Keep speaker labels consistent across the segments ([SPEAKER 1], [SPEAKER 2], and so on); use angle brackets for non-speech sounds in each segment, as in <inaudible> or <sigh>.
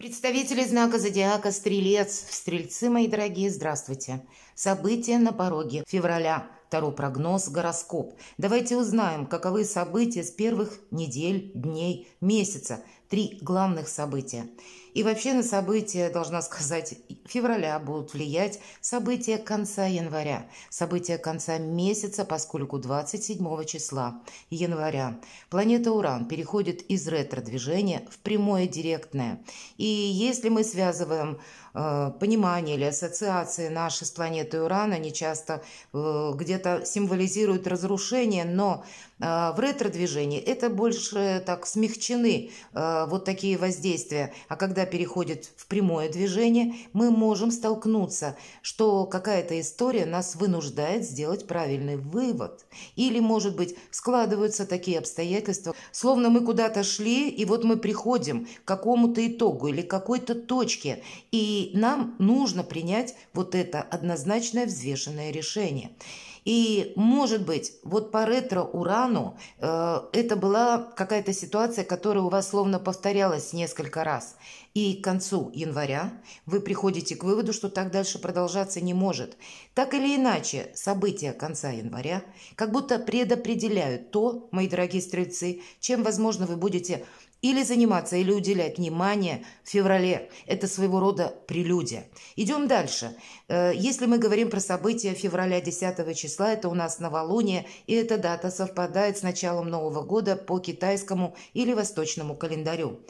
[SPEAKER 1] Представители знака зодиака «Стрелец». Стрельцы, мои дорогие, здравствуйте. События на пороге февраля. Таро прогноз «Гороскоп». Давайте узнаем, каковы события с первых недель, дней, месяца. Три главных события. И вообще на события, должна сказать, февраля будут влиять события конца января, события конца месяца, поскольку 27 числа января планета Уран переходит из ретро-движения в прямое директное. И если мы связываем э, понимание или ассоциации наши с планетой Уран, они часто э, где-то символизируют разрушение, но э, в ретро-движении это больше так смягчены э, вот такие воздействия. А когда когда переходит в прямое движение, мы можем столкнуться, что какая-то история нас вынуждает сделать правильный вывод. Или, может быть, складываются такие обстоятельства, словно мы куда-то шли, и вот мы приходим к какому-то итогу или какой-то точке, и нам нужно принять вот это однозначное взвешенное решение. И, может быть, вот по ретро-урану э, это была какая-то ситуация, которая у вас словно повторялась несколько раз. И к концу января вы приходите к выводу, что так дальше продолжаться не может. Так или иначе, события конца января как будто предопределяют то, мои дорогие стрельцы, чем, возможно, вы будете или заниматься, или уделять внимание в феврале. Это своего рода прелюдия. Идем дальше. Э, если мы говорим про события февраля 10 числа, это у нас новолуние, и эта дата совпадает с началом Нового года по китайскому или восточному календарю.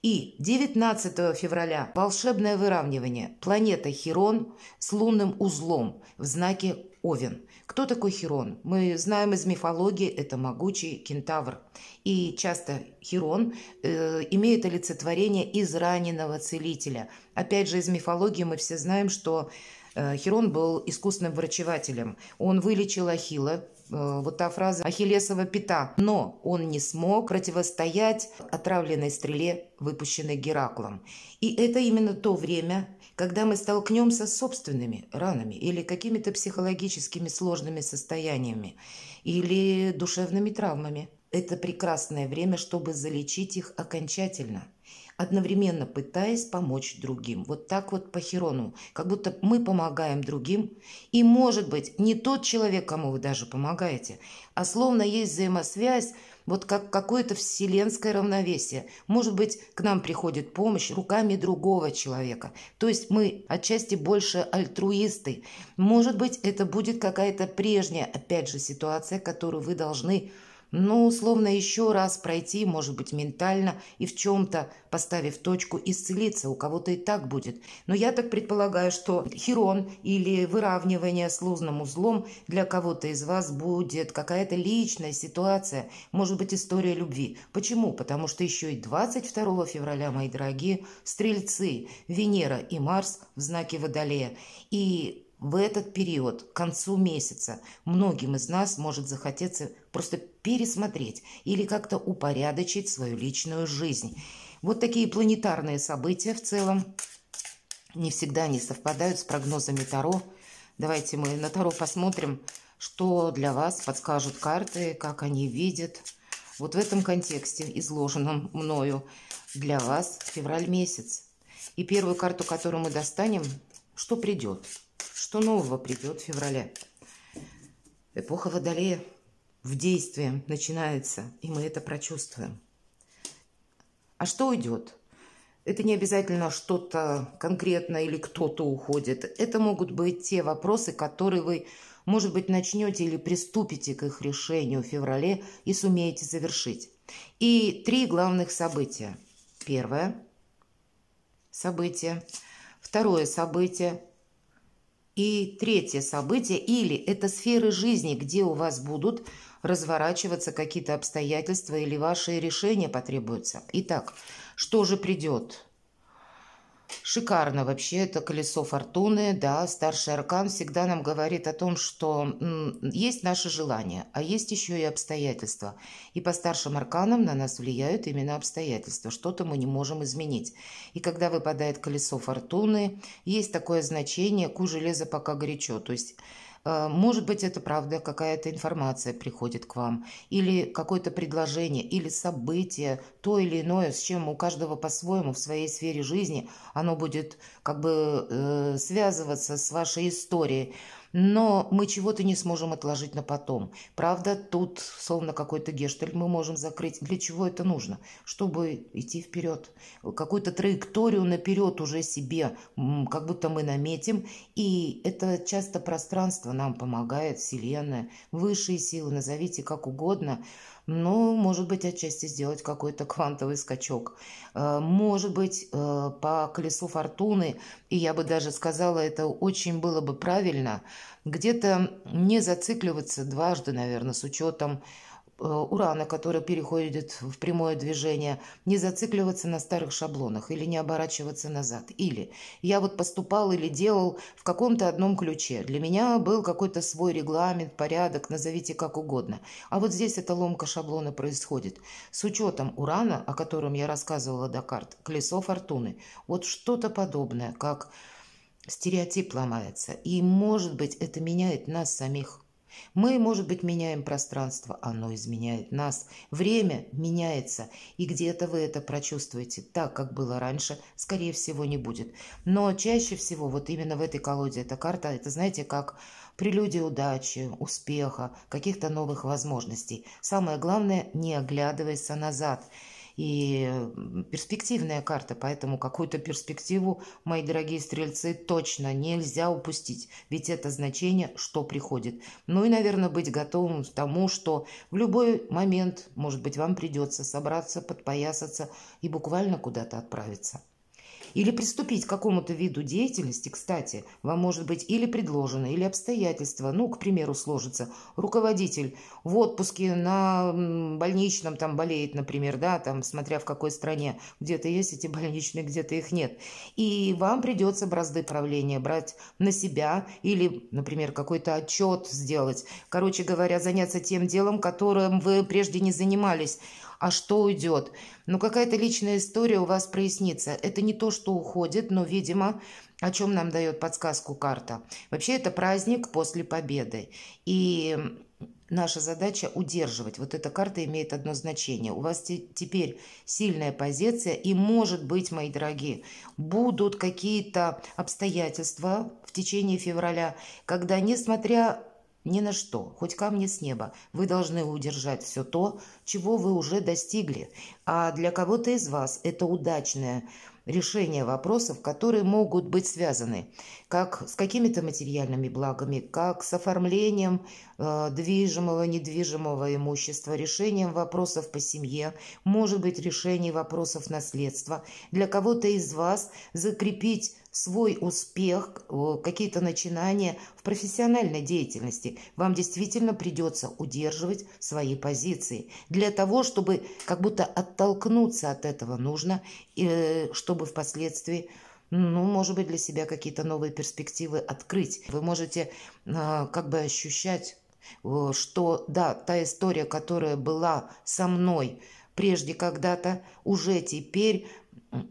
[SPEAKER 1] И 19 февраля волшебное выравнивание. Планета Хирон с лунным узлом в знаке Овен. Кто такой Хирон? Мы знаем из мифологии, это могучий кентавр. И часто Хирон э, имеет олицетворение израненного целителя. Опять же, из мифологии мы все знаем, что э, Хирон был искусным врачевателем. Он вылечил Ахила. Э, вот та фраза «Ахиллесова пята». Но он не смог противостоять отравленной стреле, выпущенной Гераклом. И это именно то время, когда мы столкнемся с собственными ранами или какими-то психологическими сложными состояниями или душевными травмами. Это прекрасное время, чтобы залечить их окончательно – одновременно пытаясь помочь другим. Вот так вот по Херону. Как будто мы помогаем другим. И, может быть, не тот человек, кому вы даже помогаете, а словно есть взаимосвязь, вот как какое-то вселенское равновесие. Может быть, к нам приходит помощь руками другого человека. То есть мы отчасти больше альтруисты. Может быть, это будет какая-то прежняя, опять же, ситуация, которую вы должны ну, словно еще раз пройти, может быть, ментально и в чем-то, поставив точку, исцелиться. У кого-то и так будет. Но я так предполагаю, что хирон или выравнивание с лузным узлом для кого-то из вас будет какая-то личная ситуация, может быть, история любви. Почему? Потому что еще и 22 февраля, мои дорогие, стрельцы, Венера и Марс в знаке Водолея. И в этот период, к концу месяца, многим из нас может захотеться просто пересмотреть или как-то упорядочить свою личную жизнь. Вот такие планетарные события в целом не всегда не совпадают с прогнозами Таро. Давайте мы на Таро посмотрим, что для вас подскажут карты, как они видят. Вот в этом контексте, изложенном мною для вас февраль месяц. И первую карту, которую мы достанем, что придет? Что нового придет в феврале? Эпоха Водолея в действии начинается, и мы это прочувствуем. А что уйдет? Это не обязательно что-то конкретно или кто-то уходит. Это могут быть те вопросы, которые вы, может быть, начнете или приступите к их решению в феврале и сумеете завершить. И три главных события. Первое событие, второе событие и третье событие, или это сферы жизни, где у вас будут разворачиваться какие-то обстоятельства или ваши решения потребуются. Итак, что же придет? Шикарно вообще, это колесо фортуны, да, старший аркан всегда нам говорит о том, что есть наши желания, а есть еще и обстоятельства. И по старшим арканам на нас влияют именно обстоятельства, что-то мы не можем изменить. И когда выпадает колесо фортуны, есть такое значение «ку железо пока горячо», то есть Э, может быть, это правда, какая-то информация приходит к вам, или какое-то предложение, или событие, то или иное, с чем у каждого по-своему в своей сфере жизни оно будет как бы э, связываться с вашей историей но мы чего-то не сможем отложить на потом. Правда, тут словно какой-то гештальт мы можем закрыть. Для чего это нужно? Чтобы идти вперед, какую-то траекторию наперед уже себе, как будто мы наметим, и это часто пространство нам помогает, Вселенная, высшие силы, назовите как угодно – ну, может быть, отчасти сделать какой-то квантовый скачок. Э, может быть, э, по колесу фортуны, и я бы даже сказала, это очень было бы правильно, где-то не зацикливаться дважды, наверное, с учетом Э, урана, который переходит в прямое движение, не зацикливаться на старых шаблонах или не оборачиваться назад. Или я вот поступал или делал в каком-то одном ключе. Для меня был какой-то свой регламент, порядок, назовите как угодно. А вот здесь эта ломка шаблона происходит. С учетом урана, о котором я рассказывала Дакарт, колесо фортуны, вот что-то подобное, как стереотип ломается. И, может быть, это меняет нас самих. Мы, может быть, меняем пространство, оно изменяет нас. Время меняется, и где-то вы это прочувствуете. Так, как было раньше, скорее всего, не будет. Но чаще всего вот именно в этой колоде эта карта, это, знаете, как прелюдия удачи, успеха, каких-то новых возможностей. Самое главное, не оглядывайся назад – и перспективная карта, поэтому какую-то перспективу, мои дорогие стрельцы, точно нельзя упустить, ведь это значение, что приходит. Ну и, наверное, быть готовым к тому, что в любой момент, может быть, вам придется собраться, подпоясаться и буквально куда-то отправиться или приступить к какому-то виду деятельности, кстати, вам может быть или предложено, или обстоятельства, ну, к примеру, сложится, руководитель в отпуске на больничном там болеет, например, да, там, смотря в какой стране, где-то есть эти больничные, где-то их нет, и вам придется бразды правления брать на себя или, например, какой-то отчет сделать, короче говоря, заняться тем делом, которым вы прежде не занимались, а что уйдет. Ну какая-то личная история у вас прояснится. Это не то, что уходит, но, видимо, о чем нам дает подсказку карта. Вообще это праздник после победы. И наша задача удерживать. Вот эта карта имеет одно значение. У вас теперь сильная позиция, и, может быть, мои дорогие, будут какие-то обстоятельства в течение февраля, когда, несмотря ни на что, хоть камни с неба, вы должны удержать все то, чего вы уже достигли. А для кого-то из вас это удачное решение вопросов, которые могут быть связаны как с какими-то материальными благами, как с оформлением э, движимого, недвижимого имущества, решением вопросов по семье, может быть, решением вопросов наследства. Для кого-то из вас закрепить свой успех, какие-то начинания в профессиональной деятельности, вам действительно придется удерживать свои позиции. Для того, чтобы как будто оттолкнуться от этого нужно, э, чтобы впоследствии ну, может быть, для себя какие-то новые перспективы открыть. Вы можете э, как бы ощущать, что да, та история, которая была со мной прежде когда-то, уже теперь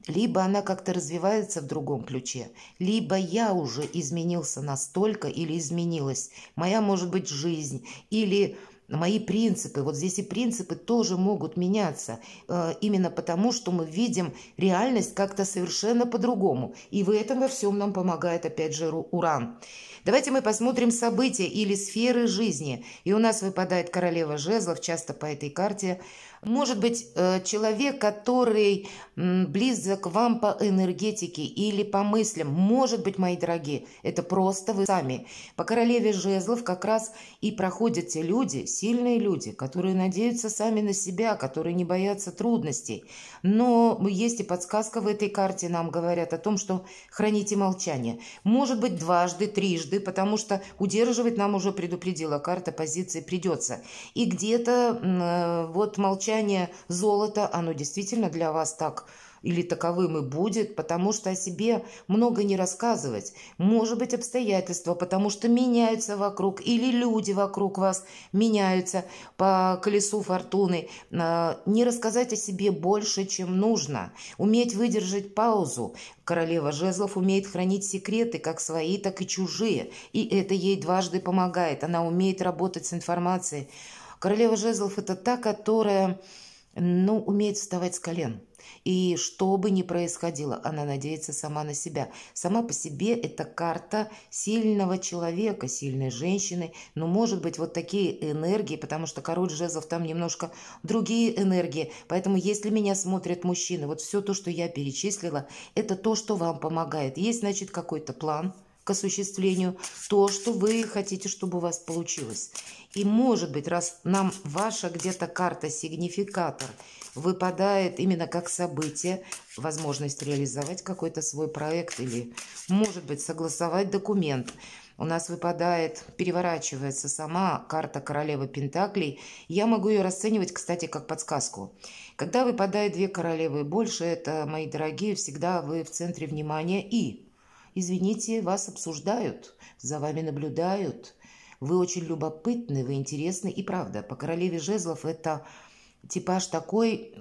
[SPEAKER 1] либо она как-то развивается в другом ключе, либо я уже изменился настолько или изменилась, моя, может быть, жизнь, или мои принципы. Вот здесь и принципы тоже могут меняться, э, именно потому, что мы видим реальность как-то совершенно по-другому. И в этом во всем нам помогает, опять же, Уран. Давайте мы посмотрим события или сферы жизни. И у нас выпадает королева жезлов, часто по этой карте – может быть, э, человек, который близок к вам по энергетике или по мыслям, может быть, мои дорогие, это просто вы сами. По королеве жезлов как раз и проходят те люди, сильные люди, которые надеются сами на себя, которые не боятся трудностей. Но есть и подсказка в этой карте, нам говорят о том, что храните молчание. Может быть, дважды, трижды, потому что удерживать нам уже предупредила карта позиции придется. И где-то э, вот молчание молчание золото, оно действительно для вас так или таковым и будет, потому что о себе много не рассказывать. Может быть, обстоятельства, потому что меняются вокруг, или люди вокруг вас меняются по колесу фортуны. А, не рассказать о себе больше, чем нужно. Уметь выдержать паузу. Королева Жезлов умеет хранить секреты, как свои, так и чужие. И это ей дважды помогает. Она умеет работать с информацией. Королева жезлов – это та, которая ну, умеет вставать с колен. И что бы ни происходило, она надеется сама на себя. Сама по себе это карта сильного человека, сильной женщины. Но, ну, может быть, вот такие энергии, потому что король жезлов там немножко другие энергии. Поэтому, если меня смотрят мужчины, вот все то, что я перечислила, это то, что вам помогает. Есть, значит, какой-то план – к осуществлению то, что вы хотите, чтобы у вас получилось. И может быть, раз нам ваша где-то карта-сигнификатор выпадает именно как событие, возможность реализовать какой-то свой проект или, может быть, согласовать документ. У нас выпадает, переворачивается сама карта королевы Пентаклей. Я могу ее расценивать, кстати, как подсказку. Когда выпадает две королевы больше, это, мои дорогие, всегда вы в центре внимания и Извините, вас обсуждают, за вами наблюдают. Вы очень любопытны, вы интересны. И правда, по королеве жезлов это типаж такой,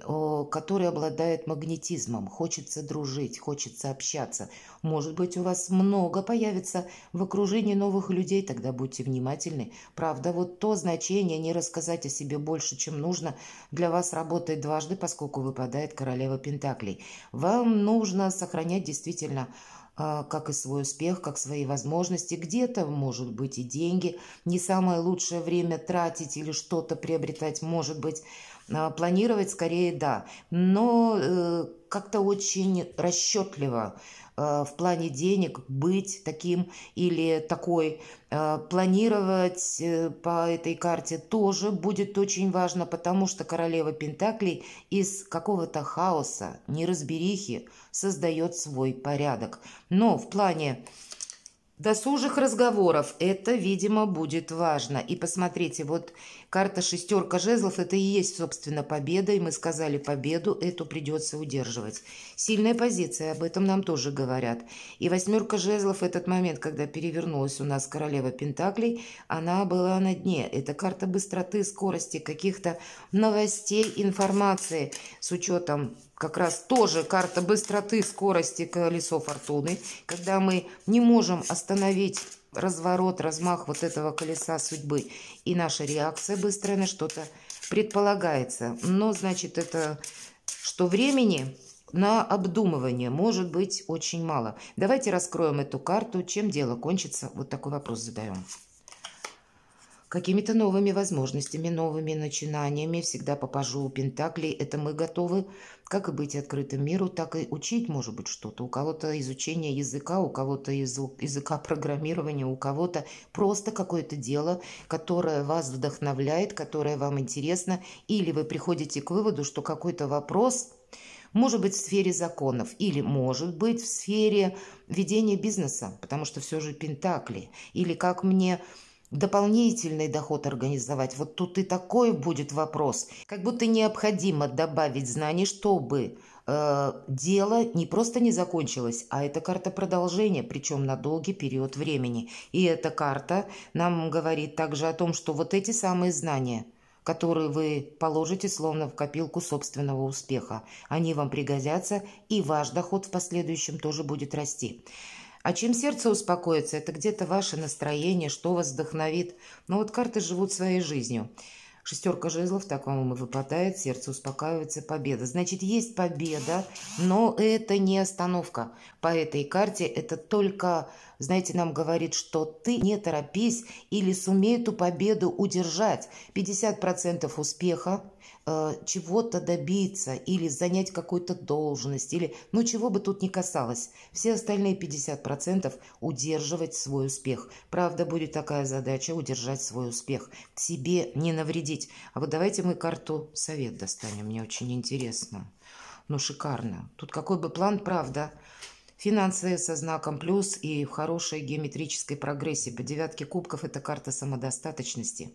[SPEAKER 1] который обладает магнетизмом. Хочется дружить, хочется общаться. Может быть, у вас много появится в окружении новых людей, тогда будьте внимательны. Правда, вот то значение не рассказать о себе больше, чем нужно, для вас работает дважды, поскольку выпадает королева Пентаклей. Вам нужно сохранять действительно а, как и свой успех, как свои возможности. Где-то, может быть, и деньги. Не самое лучшее время тратить или что-то приобретать, может быть. А, планировать скорее, да. Но э, как-то очень расчетливо э, в плане денег быть таким или такой. Э, планировать э, по этой карте тоже будет очень важно, потому что королева Пентаклей из какого-то хаоса, неразберихи создает свой порядок. Но в плане досужих разговоров это, видимо, будет важно. И посмотрите, вот Карта шестерка жезлов – это и есть, собственно, победа, и мы сказали победу, эту придется удерживать. Сильная позиция, об этом нам тоже говорят. И восьмерка жезлов – этот момент, когда перевернулась у нас королева Пентаклей, она была на дне. Это карта быстроты, скорости, каких-то новостей, информации с учетом как раз тоже карта быстроты, скорости, колесо фортуны, когда мы не можем остановить разворот, размах вот этого колеса судьбы. И наша реакция быстрая на что-то предполагается. Но, значит, это что времени на обдумывание может быть очень мало. Давайте раскроем эту карту, чем дело кончится. Вот такой вопрос задаем какими-то новыми возможностями, новыми начинаниями. Всегда по пажу Пентаклей это мы готовы как и быть открытым миру, так и учить, может быть, что-то. У кого-то изучение языка, у кого-то языка программирования, у кого-то просто какое-то дело, которое вас вдохновляет, которое вам интересно, или вы приходите к выводу, что какой-то вопрос может быть в сфере законов или может быть в сфере ведения бизнеса, потому что все же Пентакли, или как мне дополнительный доход организовать. Вот тут и такой будет вопрос. Как будто необходимо добавить знаний, чтобы э, дело не просто не закончилось, а это карта продолжения, причем на долгий период времени. И эта карта нам говорит также о том, что вот эти самые знания – которые вы положите словно в копилку собственного успеха. Они вам пригодятся, и ваш доход в последующем тоже будет расти. А чем сердце успокоится, это где-то ваше настроение, что вас вдохновит. Но ну вот карты живут своей жизнью. Шестерка жезлов, так вам и выпадает, сердце успокаивается, победа. Значит, есть победа, но это не остановка. По этой карте это только знаете, нам говорит, что ты не торопись или сумей эту победу удержать. 50% успеха, э, чего-то добиться или занять какую-то должность, или ну чего бы тут ни касалось. Все остальные 50% удерживать свой успех. Правда, будет такая задача удержать свой успех. Себе не навредить. А вот давайте мы карту совет достанем, мне очень интересно. Ну, шикарно. Тут какой бы план, правда, Финансы со знаком плюс и в хорошей геометрической прогрессии. По девятке кубков это карта самодостаточности.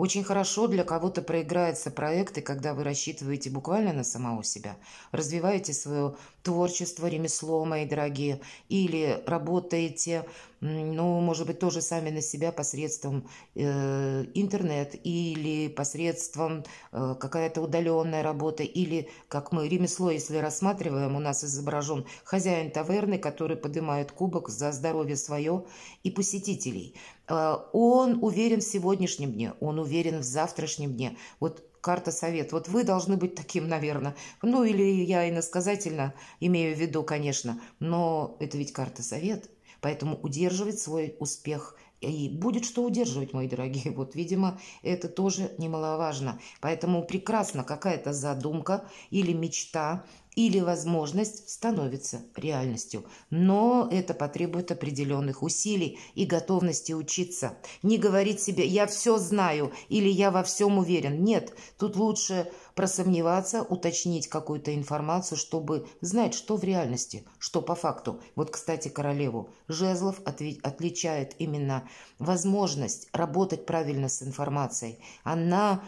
[SPEAKER 1] Очень хорошо для кого-то проиграются проекты, когда вы рассчитываете буквально на самого себя, развиваете свое творчество, ремесло, мои дорогие, или работаете, ну, может быть, тоже сами на себя посредством э, интернет или посредством э, какая-то удаленная работа, или, как мы ремесло, если рассматриваем, у нас изображен хозяин таверны, который поднимает кубок за здоровье свое и посетителей. Э, он уверен в сегодняшнем дне, он уверен в завтрашнем дне. Вот карта совет. Вот вы должны быть таким, наверное. Ну, или я иносказательно имею в виду, конечно. Но это ведь карта совет. Поэтому удерживать свой успех и будет что удерживать, мои дорогие. <laughs> Вот, видимо, это тоже немаловажно. Поэтому прекрасно какая-то задумка или мечта или возможность становится реальностью. Но это потребует определенных усилий и готовности учиться. Не говорить себе «я все знаю» или «я во всем уверен». Нет, тут лучше просомневаться, уточнить какую-то информацию, чтобы знать, что в реальности, что по факту. Вот, кстати, королеву Жезлов отличает именно возможность работать правильно с информацией. Она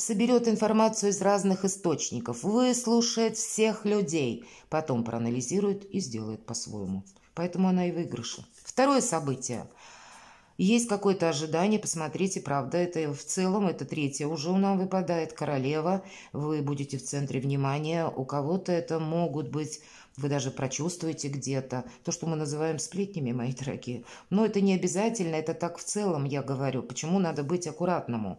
[SPEAKER 1] соберет информацию из разных источников, выслушает всех людей, потом проанализирует и сделает по-своему. Поэтому она и выигрыша. Второе событие. Есть какое-то ожидание, посмотрите, правда, это в целом, это третье уже у нас выпадает, королева, вы будете в центре внимания, у кого-то это могут быть вы даже прочувствуете где-то, то, что мы называем сплетнями, мои дорогие. Но это не обязательно, это так в целом я говорю, почему надо быть аккуратному.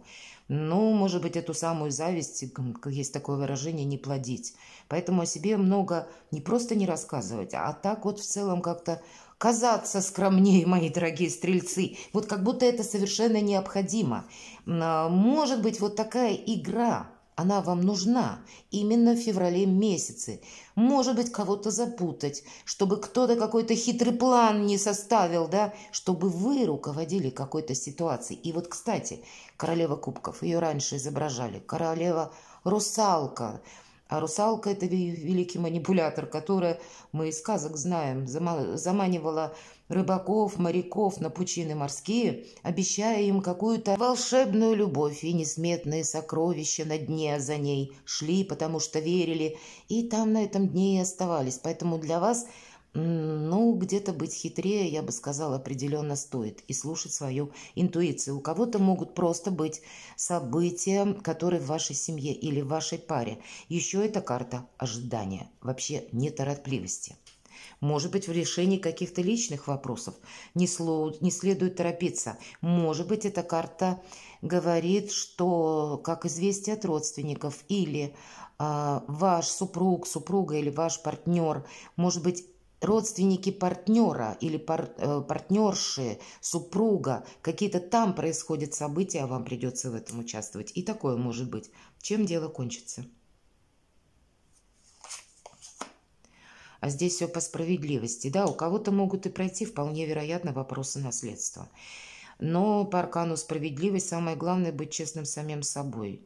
[SPEAKER 1] Ну, может быть, эту самую зависть, как есть такое выражение, не плодить. Поэтому о себе много не просто не рассказывать, а так вот в целом как-то казаться скромнее, мои дорогие стрельцы. Вот как будто это совершенно необходимо. А, может быть, вот такая игра – она вам нужна именно в феврале месяце. Может быть, кого-то запутать, чтобы кто-то какой-то хитрый план не составил, да, чтобы вы руководили какой-то ситуацией. И вот, кстати, королева кубков, ее раньше изображали, королева русалка – а русалка – это великий манипулятор, которая, мы из сказок знаем, заманивала рыбаков, моряков на пучины морские, обещая им какую-то волшебную любовь и несметные сокровища на дне за ней шли, потому что верили, и там на этом дне и оставались. Поэтому для вас – ну, где-то быть хитрее, я бы сказала, определенно стоит и слушать свою интуицию. У кого-то могут просто быть события, которые в вашей семье или в вашей паре. Еще эта карта ожидания, вообще неторопливости. Может быть, в решении каких-то личных вопросов не, слу не следует торопиться. Может быть, эта карта говорит, что, как известие от родственников, или а, ваш супруг, супруга или ваш партнер, может быть, родственники партнера или пар, э, партнерши, супруга, какие-то там происходят события, а вам придется в этом участвовать. И такое может быть. Чем дело кончится? А здесь все по справедливости. Да, у кого-то могут и пройти вполне вероятно вопросы наследства. Но по аркану справедливость самое главное быть честным самим собой.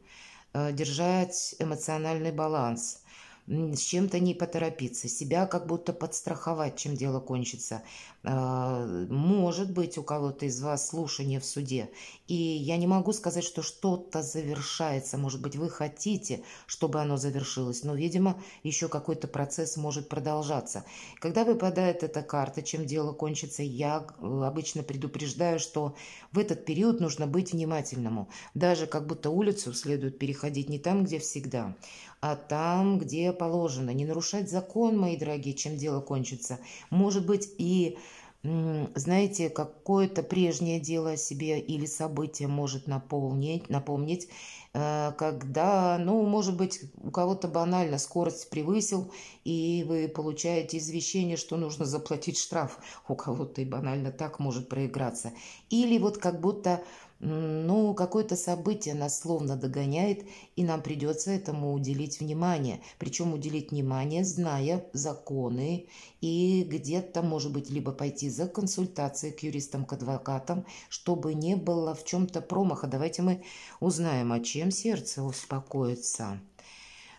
[SPEAKER 1] Э, держать эмоциональный баланс – с чем-то не поторопиться, себя как будто подстраховать, чем дело кончится. А, может быть, у кого-то из вас слушание в суде. И я не могу сказать, что что-то завершается. Может быть, вы хотите, чтобы оно завершилось, но, видимо, еще какой-то процесс может продолжаться. Когда выпадает эта карта, чем дело кончится, я э, обычно предупреждаю, что в этот период нужно быть внимательному. Даже как будто улицу следует переходить не там, где всегда, а там, где положено. Не нарушать закон, мои дорогие, чем дело кончится. Может быть, и знаете, какое-то прежнее дело о себе или событие может наполнить напомнить э, когда, ну, может быть, у кого-то банально скорость превысил, и вы получаете извещение, что нужно заплатить штраф. У кого-то и банально так может проиграться. Или вот как будто но ну, какое-то событие нас словно догоняет, и нам придется этому уделить внимание. Причем уделить внимание, зная законы, и где-то, может быть, либо пойти за консультацией к юристам, к адвокатам, чтобы не было в чем-то промаха. Давайте мы узнаем, о а чем сердце успокоится.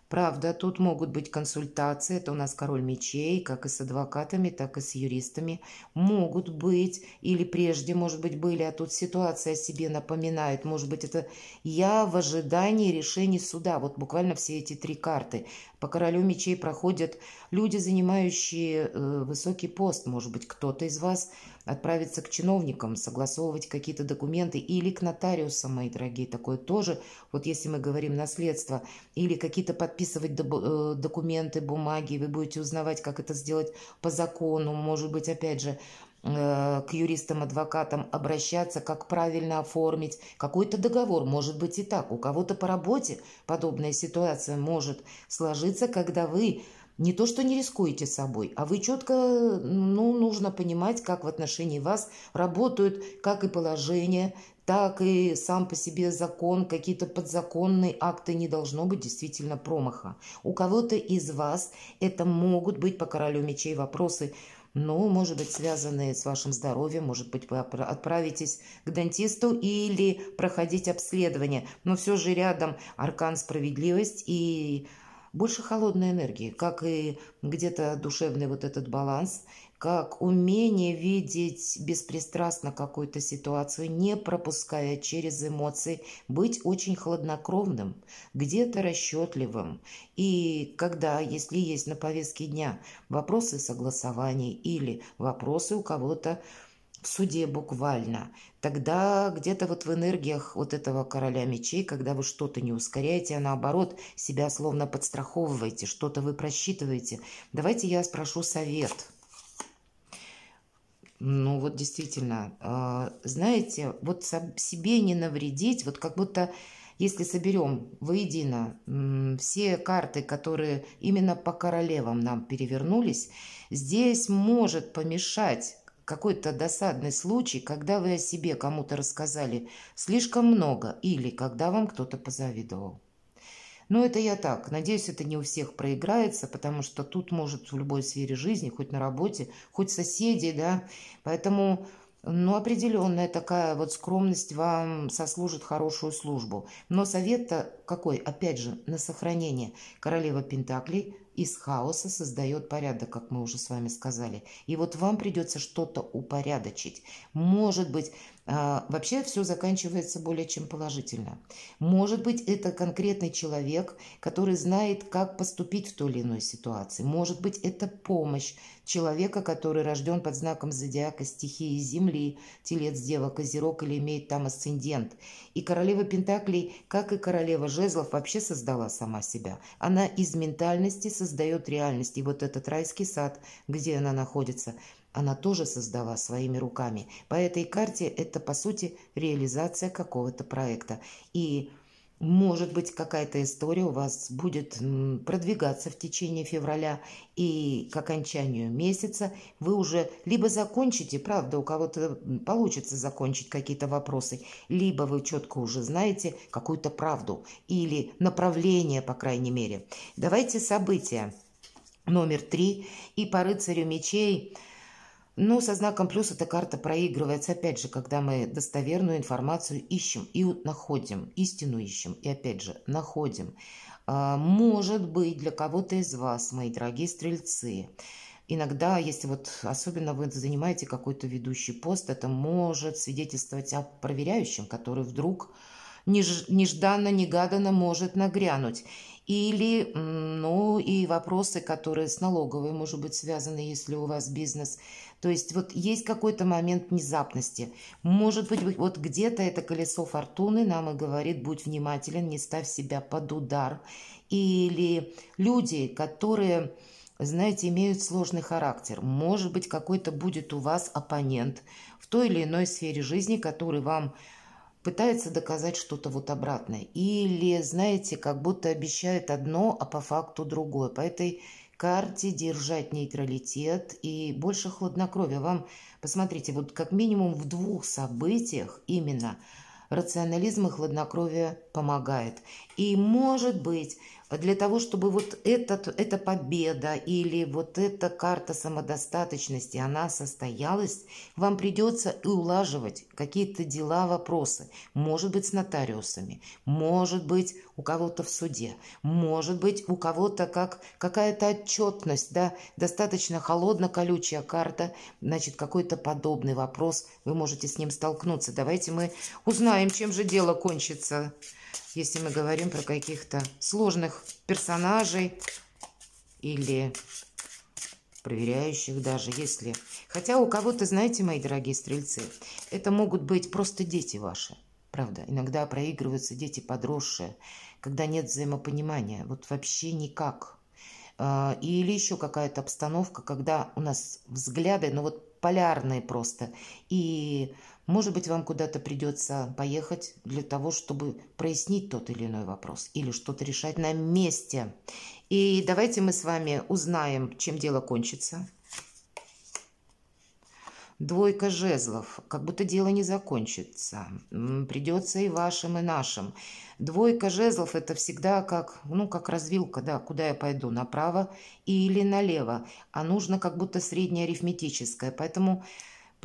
[SPEAKER 1] Правда, тут могут быть консультации, это у нас король мечей, как и с адвокатами, так и с юристами. Могут быть, или прежде, может быть, были, а тут ситуация себе напоминает. Может быть, это я в ожидании решений суда. Вот буквально все эти три карты. По королю мечей проходят люди, занимающие э, высокий пост. Может быть, кто-то из вас отправиться к чиновникам, согласовывать какие-то документы или к нотариусам, мои дорогие, такое тоже, вот если мы говорим наследство, или какие-то подписывать э, документы, бумаги, вы будете узнавать, как это сделать по закону, может быть, опять же, э, к юристам, адвокатам обращаться, как правильно оформить какой-то договор, может быть и так. У кого-то по работе подобная ситуация может сложиться, когда вы не то, что не рискуете собой, а вы четко, ну, нужно понимать, как в отношении вас работают как и положение, так и сам по себе закон, какие-то подзаконные акты не должно быть действительно промаха. У кого-то из вас это могут быть по королю мечей вопросы, ну, может быть, связанные с вашим здоровьем, может быть, вы отправитесь к дантисту или проходить обследование. Но все же рядом аркан справедливость и больше холодной энергии, как и где-то душевный вот этот баланс, как умение видеть беспристрастно какую-то ситуацию, не пропуская через эмоции, быть очень хладнокровным, где-то расчетливым. И когда, если есть на повестке дня вопросы согласований или вопросы у кого-то, в суде буквально, тогда где-то вот в энергиях вот этого короля мечей, когда вы что-то не ускоряете, а наоборот себя словно подстраховываете, что-то вы просчитываете. Давайте я спрошу совет. Ну вот действительно, а, знаете, вот себе не навредить, вот как будто если соберем воедино все карты, которые именно по королевам нам перевернулись, здесь может помешать какой-то досадный случай, когда вы о себе кому-то рассказали слишком много или когда вам кто-то позавидовал. Но это я так. Надеюсь, это не у всех проиграется, потому что тут может в любой сфере жизни, хоть на работе, хоть соседи, да. Поэтому, ну, определенная такая вот скромность вам сослужит хорошую службу. Но совет-то какой? Опять же, на сохранение. Королева Пентаклей – из хаоса создает порядок, как мы уже с вами сказали. И вот вам придется что-то упорядочить. Может быть, а, вообще все заканчивается более чем положительно. Может быть, это конкретный человек, который знает, как поступить в той или иной ситуации. Может быть, это помощь человека, который рожден под знаком зодиака стихии Земли, телец, дева, козерог или имеет там асцендент. И королева Пентаклей, как и королева Жезлов, вообще создала сама себя. Она из ментальности создает реальность. И вот этот райский сад, где она находится – она тоже создала своими руками. По этой карте это, по сути, реализация какого-то проекта. И, может быть, какая-то история у вас будет продвигаться в течение февраля, и к окончанию месяца вы уже либо закончите, правда, у кого-то получится закончить какие-то вопросы, либо вы четко уже знаете какую-то правду или направление, по крайней мере. Давайте события номер три. И по рыцарю мечей – но ну, со знаком плюс эта карта проигрывается, опять же, когда мы достоверную информацию ищем и находим, истину ищем и, опять же, находим. А, может быть, для кого-то из вас, мои дорогие стрельцы, иногда, если вот особенно вы занимаете какой-то ведущий пост, это может свидетельствовать о проверяющем, который вдруг нежданно-негаданно может нагрянуть. Или, ну, и вопросы, которые с налоговой, может быть, связаны, если у вас бизнес – то есть вот есть какой-то момент внезапности. Может быть, вот где-то это колесо фортуны нам и говорит, будь внимателен, не ставь себя под удар. Или люди, которые знаете, имеют сложный характер. Может быть, какой-то будет у вас оппонент в той или иной сфере жизни, который вам пытается доказать что-то вот обратное. Или, знаете, как будто обещает одно, а по факту другое. По этой карте держать нейтралитет и больше хладнокровия. Вам, посмотрите, вот как минимум в двух событиях именно рационализм и хладнокровие помогает. И, может быть, для того, чтобы вот этот, эта победа или вот эта карта самодостаточности, она состоялась, вам придется и улаживать какие-то дела, вопросы. Может быть, с нотариусами, может быть, у кого-то в суде, может быть, у кого-то как какая-то отчетность, да, достаточно холодно-колючая карта, значит, какой-то подобный вопрос, вы можете с ним столкнуться. Давайте мы узнаем, чем же дело кончится если мы говорим про каких-то сложных персонажей или проверяющих даже, если... Хотя у кого-то, знаете, мои дорогие стрельцы, это могут быть просто дети ваши, правда. Иногда проигрываются дети подросшие, когда нет взаимопонимания, вот вообще никак. А, или еще какая-то обстановка, когда у нас взгляды, ну вот полярные просто, и может быть, вам куда-то придется поехать для того, чтобы прояснить тот или иной вопрос или что-то решать на месте. И давайте мы с вами узнаем, чем дело кончится. Двойка жезлов. Как будто дело не закончится. Придется и вашим, и нашим. Двойка жезлов – это всегда как, ну, как развилка, да, куда я пойду, направо или налево. А нужно как будто среднеарифметическое. Поэтому... Поэтому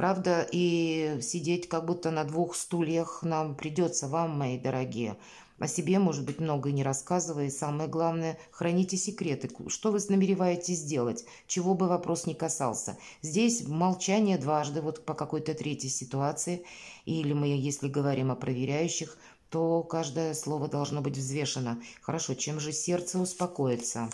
[SPEAKER 1] Правда, и сидеть как будто на двух стульях нам придется, вам, мои дорогие. О себе, может быть, многое не рассказывая, и самое главное, храните секреты. Что вы намереваетесь делать? Чего бы вопрос не касался. Здесь молчание дважды, вот по какой-то третьей ситуации, или мы, если говорим о проверяющих, то каждое слово должно быть взвешено. Хорошо, чем же сердце успокоится?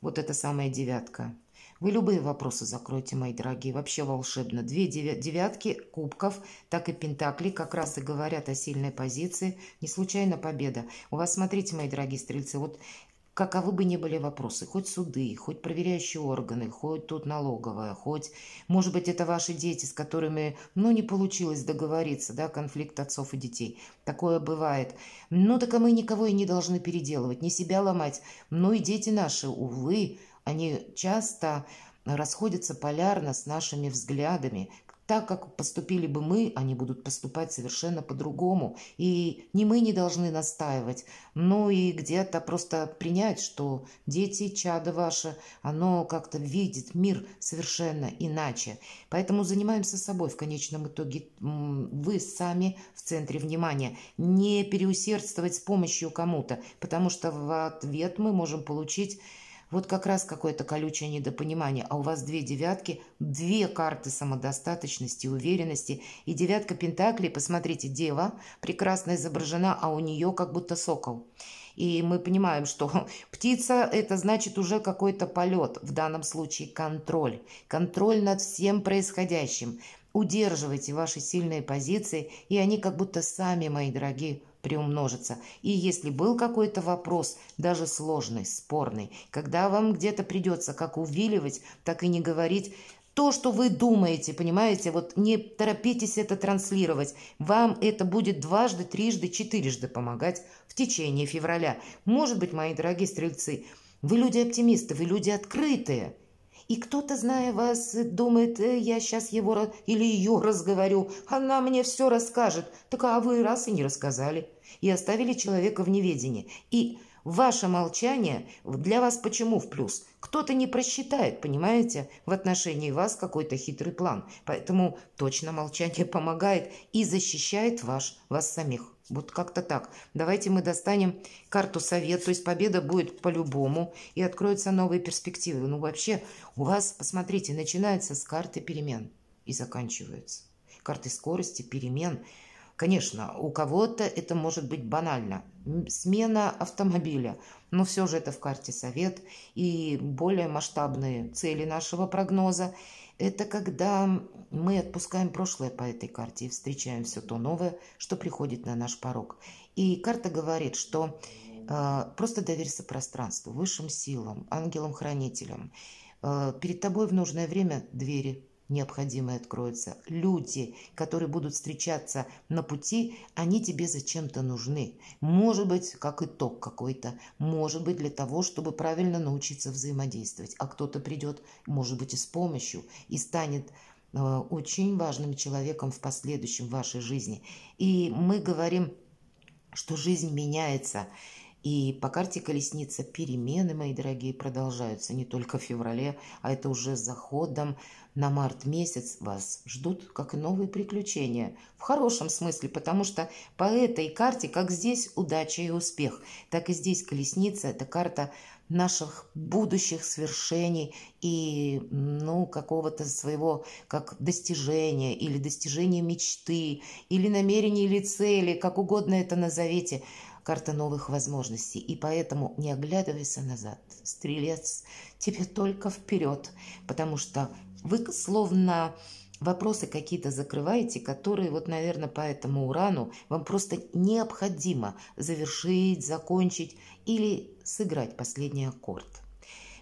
[SPEAKER 1] Вот это самая девятка. Вы любые вопросы закройте, мои дорогие. Вообще волшебно. Две девятки кубков, так и пентакли, как раз и говорят о сильной позиции. Не случайно победа. У вас, смотрите, мои дорогие стрельцы, вот каковы бы ни были вопросы, хоть суды, хоть проверяющие органы, хоть тут налоговая, хоть, может быть, это ваши дети, с которыми, ну, не получилось договориться, да, конфликт отцов и детей. Такое бывает. Ну, так а мы никого и не должны переделывать, не себя ломать. Ну и дети наши, увы, они часто расходятся полярно с нашими взглядами. Так как поступили бы мы, они будут поступать совершенно по-другому. И ни мы не должны настаивать, но и где-то просто принять, что дети, чадо ваше, оно как-то видит мир совершенно иначе. Поэтому занимаемся собой. В конечном итоге вы сами в центре внимания. Не переусердствовать с помощью кому-то, потому что в ответ мы можем получить вот как раз какое-то колючее недопонимание. А у вас две девятки, две карты самодостаточности, уверенности. И девятка Пентаклей, посмотрите, дева прекрасно изображена, а у нее как будто сокол. И мы понимаем, что <laughs> птица – это значит уже какой-то полет, в данном случае контроль. Контроль над всем происходящим. Удерживайте ваши сильные позиции, и они как будто сами, мои дорогие, приумножится. И если был какой-то вопрос, даже сложный, спорный, когда вам где-то придется как увиливать, так и не говорить то, что вы думаете, понимаете, вот не торопитесь это транслировать. Вам это будет дважды, трижды, четырежды помогать в течение февраля. Может быть, мои дорогие стрельцы, вы люди оптимисты, вы люди открытые – и кто-то, зная вас, думает, э, я сейчас его или ее разговорю. Она мне все расскажет. Так а вы раз и не рассказали. И оставили человека в неведении. И ваше молчание для вас почему в плюс? Кто-то не просчитает, понимаете, в отношении вас какой-то хитрый план. Поэтому точно молчание помогает и защищает ваш, вас самих. Вот как-то так. Давайте мы достанем карту совет, то есть победа будет по-любому, и откроются новые перспективы. Ну, вообще, у вас, посмотрите, начинается с карты перемен и заканчивается. Карты скорости, перемен. Конечно, у кого-то это может быть банально. Смена автомобиля. Но все же это в карте совет и более масштабные цели нашего прогноза. Это когда мы отпускаем прошлое по этой карте и встречаем все то новое, что приходит на наш порог. И карта говорит, что э, просто доверься пространству, высшим силам, ангелам-хранителям. Э, перед тобой в нужное время двери необходимое откроется. Люди, которые будут встречаться на пути, они тебе зачем-то нужны. Может быть, как итог какой-то. Может быть, для того, чтобы правильно научиться взаимодействовать. А кто-то придет, может быть, и с помощью, и станет э, очень важным человеком в последующем вашей жизни. И мы говорим, что жизнь меняется. И по карте колесница перемены, мои дорогие, продолжаются не только в феврале, а это уже заходом на март месяц вас ждут как и новые приключения. В хорошем смысле, потому что по этой карте, как здесь удача и успех, так и здесь колесница – это карта наших будущих свершений и ну, какого-то своего как достижения или достижения мечты или намерений или цели, как угодно это назовите – карта новых возможностей, и поэтому не оглядывайся назад. Стрелец, тебе только вперед, потому что вы словно вопросы какие-то закрываете, которые вот, наверное, по этому урану вам просто необходимо завершить, закончить или сыграть последний аккорд.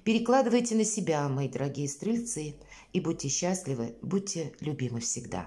[SPEAKER 1] Перекладывайте на себя, мои дорогие стрельцы, и будьте счастливы, будьте любимы всегда.